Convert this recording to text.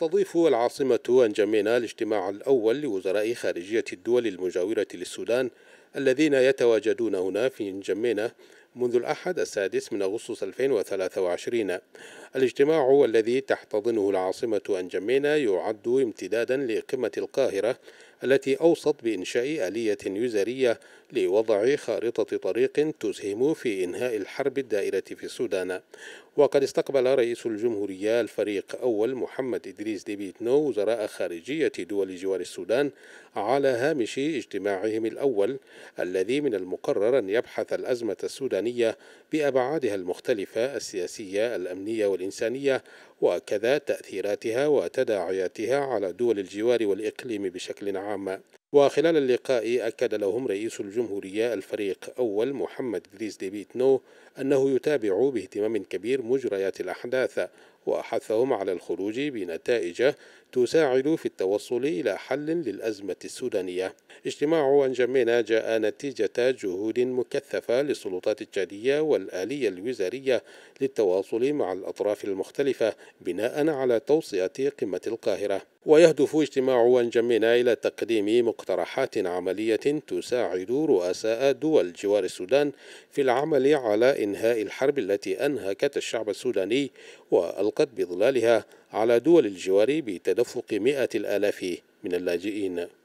تستضيف العاصمة أنجمينا الاجتماع الأول لوزراء خارجية الدول المجاورة للسودان الذين يتواجدون هنا في أنجمينا منذ الأحد السادس من أغسطس 2023 الاجتماع الذي تحتضنه العاصمة أنجمينا يعد امتدادا لقمة القاهرة التي أوصت بإنشاء آلية يزارية لوضع خارطة طريق تسهم في إنهاء الحرب الدائرة في السودان وقد استقبل رئيس الجمهورية الفريق أول محمد إدريس ديبيتنو وزراء خارجية دول جوار السودان على هامش اجتماعهم الأول الذي من المقرر أن يبحث الأزمة السودانية بأبعادها المختلفة السياسية الأمنية والإنسانية وكذا تأثيراتها وتداعياتها على دول الجوار والإقليم بشكل عام وخلال اللقاء أكد لهم رئيس الجمهورية الفريق أول محمد ديبيت نو أنه يتابع باهتمام كبير مجريات الأحداث وحثهم على الخروج بنتائج تساعد في التوصل إلى حل للأزمة السودانية اجتماع أنجمينا جاء نتيجة جهود مكثفة للسلطات التشادية والآلية الوزارية للتواصل مع الأطراف المختلفة بناء على توصيات قمة القاهرة ويهدف اجتماع وانجمينا إلى تقديم مقترحات عملية تساعد رؤساء دول جوار السودان في العمل على إنهاء الحرب التي أنهكت الشعب السوداني وألقت بظلالها على دول الجوار بتدفق مئة الآلاف من اللاجئين